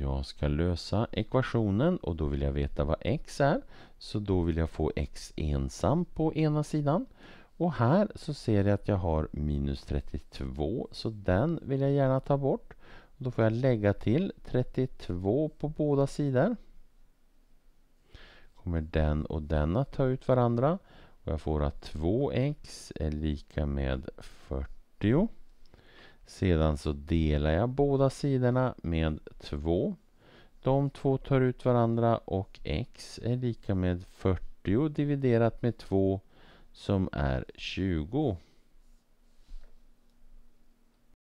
Jag ska lösa ekvationen och då vill jag veta vad x är. Så då vill jag få x ensam på ena sidan. Och här så ser jag att jag har minus 32 så den vill jag gärna ta bort. Då får jag lägga till 32 på båda sidor. Kommer den och den att ta ut varandra. Och jag får att 2x är lika med 40. Sedan så delar jag båda sidorna med 2. De två tar ut varandra och x är lika med 40 dividerat med 2 som är 20.